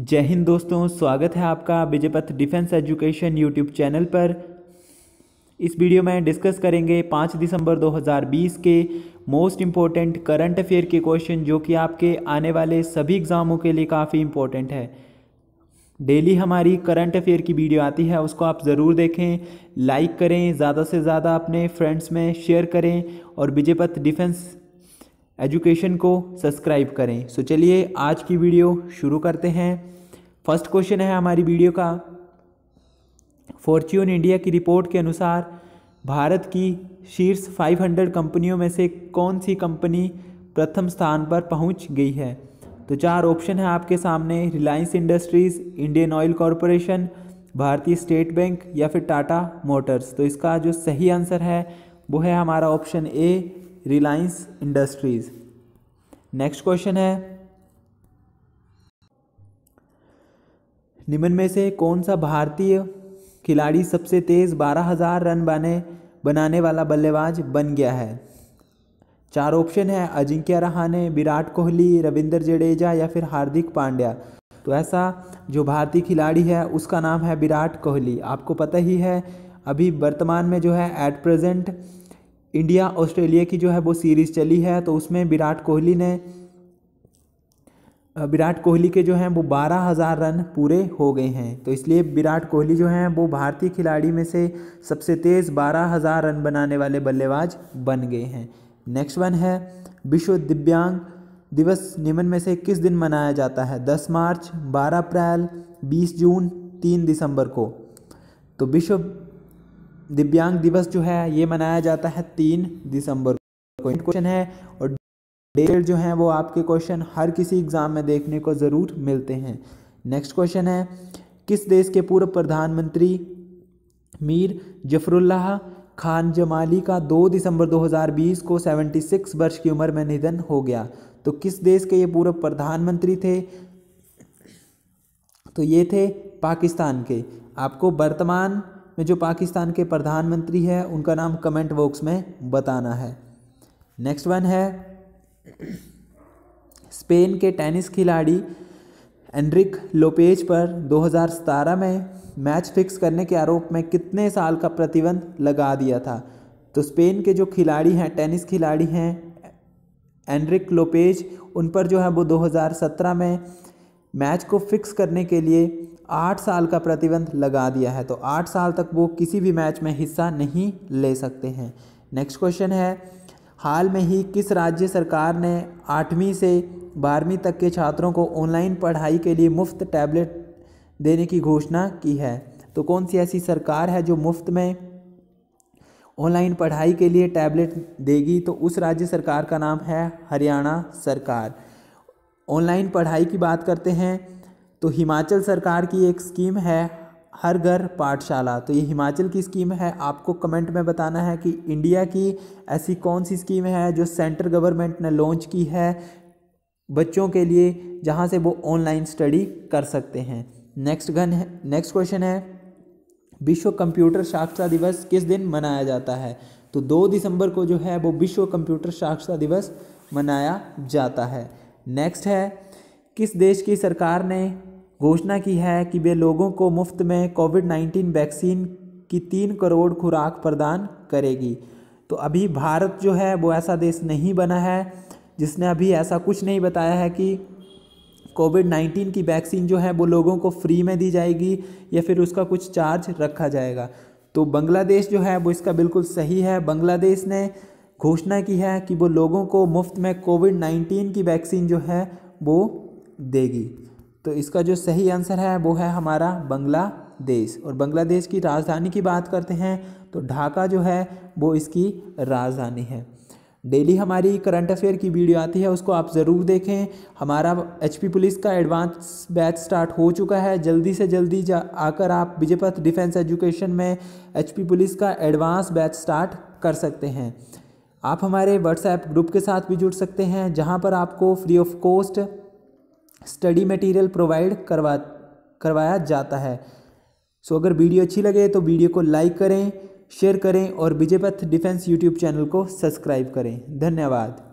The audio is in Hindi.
जय हिंद दोस्तों स्वागत है आपका Vijaypath defence education YouTube channel पर इस वीडियो में डिस्कस करेंगे पाँच दिसंबर 2020 के मोस्ट इम्पॉर्टेंट करंट अफेयर के क्वेश्चन जो कि आपके आने वाले सभी एग्ज़ामों के लिए काफ़ी इम्पोर्टेंट है डेली हमारी करंट अफेयर की वीडियो आती है उसको आप ज़रूर देखें लाइक करें ज़्यादा से ज़्यादा अपने फ्रेंड्स में शेयर करें और विजयपथ डिफेंस एजुकेशन को सब्सक्राइब करें सो चलिए आज की वीडियो शुरू करते हैं फर्स्ट क्वेश्चन है हमारी वीडियो का फॉर्च्यून इंडिया की रिपोर्ट के अनुसार भारत की शीर्ष 500 कंपनियों में से कौन सी कंपनी प्रथम स्थान पर पहुंच गई है तो चार ऑप्शन है आपके सामने Reliance Industries Indian Oil Corporation Bharatiya state bank या फिर टाटा मोटर्स तो इसका जो सही आंसर है वो है हमारा option A Reliance Industries next question है निम्न में से कौन सा भारतीय खिलाड़ी सबसे तेज़ 12,000 रन बने बनाने वाला बल्लेबाज बन गया है चार ऑप्शन है अजिंक्य रहाने विराट कोहली रविंद्र जडेजा या फिर हार्दिक पांड्या तो ऐसा जो भारतीय खिलाड़ी है उसका नाम है विराट कोहली आपको पता ही है अभी वर्तमान में जो है एट प्रेजेंट इंडिया ऑस्ट्रेलिया की जो है वो सीरीज़ चली है तो उसमें विराट कोहली ने विराट कोहली के जो हैं वो बारह हज़ार रन पूरे हो गए हैं तो इसलिए विराट कोहली जो हैं वो भारतीय खिलाड़ी में से सबसे तेज़ बारह हज़ार रन बनाने वाले बल्लेबाज बन गए हैं नेक्स्ट वन है विश्व दिव्यांग दिवस निम्न में से किस दिन मनाया जाता है दस मार्च बारह अप्रैल बीस जून तीन दिसंबर को तो विश्व दिव्यांग दिवस जो है ये मनाया जाता है तीन दिसंबर को क्वेश्चन है और डेट जो है वो आपके क्वेश्चन हर किसी एग्ज़ाम में देखने को ज़रूर मिलते हैं नेक्स्ट क्वेश्चन है किस देश के पूर्व प्रधानमंत्री मीर जफरुल्लाह खान जमाली का 2 दिसंबर 2020 को 76 वर्ष की उम्र में निधन हो गया तो किस देश के ये पूर्व प्रधानमंत्री थे तो ये थे पाकिस्तान के आपको वर्तमान में जो पाकिस्तान के प्रधानमंत्री हैं उनका नाम कमेंट बॉक्स में बताना है नेक्स्ट वन है स्पेन के टेनिस खिलाड़ी एंड्रिक लोपेज पर 2017 में मैच फिक्स करने के आरोप में कितने साल का प्रतिबंध लगा दिया था तो स्पेन के जो खिलाड़ी हैं टेनिस खिलाड़ी हैं एंड्रिक लोपेज उन पर जो है वो 2017 में मैच को फिक्स करने के लिए आठ साल का प्रतिबंध लगा दिया है तो आठ साल तक वो किसी भी मैच में हिस्सा नहीं ले सकते हैं नेक्स्ट क्वेश्चन है हाल में ही किस राज्य सरकार ने आठवीं से बारहवीं तक के छात्रों को ऑनलाइन पढ़ाई के लिए मुफ्त टैबलेट देने की घोषणा की है तो कौन सी ऐसी सरकार है जो मुफ्त में ऑनलाइन पढ़ाई के लिए टैबलेट देगी तो उस राज्य सरकार का नाम है हरियाणा सरकार ऑनलाइन पढ़ाई की बात करते हैं तो हिमाचल सरकार की एक स्कीम है हर घर पाठशाला तो ये हिमाचल की स्कीम है आपको कमेंट में बताना है कि इंडिया की ऐसी कौन सी स्कीम है जो सेंट्रल गवर्नमेंट ने लॉन्च की है बच्चों के लिए जहाँ से वो ऑनलाइन स्टडी कर सकते हैं नेक्स्ट गन है नेक्स्ट क्वेश्चन है विश्व कंप्यूटर साक्षरता दिवस किस दिन मनाया जाता है तो दो दिसंबर को जो है वो विश्व कंप्यूटर साक्षरता दिवस मनाया जाता है नेक्स्ट है किस देश की सरकार ने घोषणा की है कि वे लोगों को मुफ्त में कोविड नाइन्टीन वैक्सीन की तीन करोड़ खुराक प्रदान करेगी तो अभी भारत जो है वो ऐसा देश नहीं बना है जिसने अभी ऐसा कुछ नहीं बताया है कि कोविड नाइन्टीन की वैक्सीन जो है वो लोगों को फ्री में दी जाएगी या फिर उसका कुछ चार्ज रखा जाएगा तो बांग्लादेश जो है वो इसका बिल्कुल सही है बांग्लादेश ने घोषणा की है कि वो लोगों को मुफ्त में कोविड नाइन्टीन की वैक्सीन जो है वो देगी तो इसका जो सही आंसर है वो है हमारा बांग्लादेश और बांग्लादेश की राजधानी की बात करते हैं तो ढाका जो है वो इसकी राजधानी है डेली हमारी करंट अफेयर की वीडियो आती है उसको आप ज़रूर देखें हमारा एचपी पुलिस का एडवांस बैच स्टार्ट हो चुका है जल्दी से जल्दी जा आकर आप विजयपथ डिफेंस एजुकेशन में एचपी पुलिस का एडवांस बैच स्टार्ट कर सकते हैं आप हमारे व्हाट्सएप ग्रुप के साथ भी जुड़ सकते हैं जहाँ पर आपको free of cost study material provide करवा करवाया जाता है सो अगर वीडियो अच्छी लगे तो वीडियो को लाइक करें शेयर करें और विजयपथ डिफेंस यूट्यूब चैनल को सब्सक्राइब करें धन्यवाद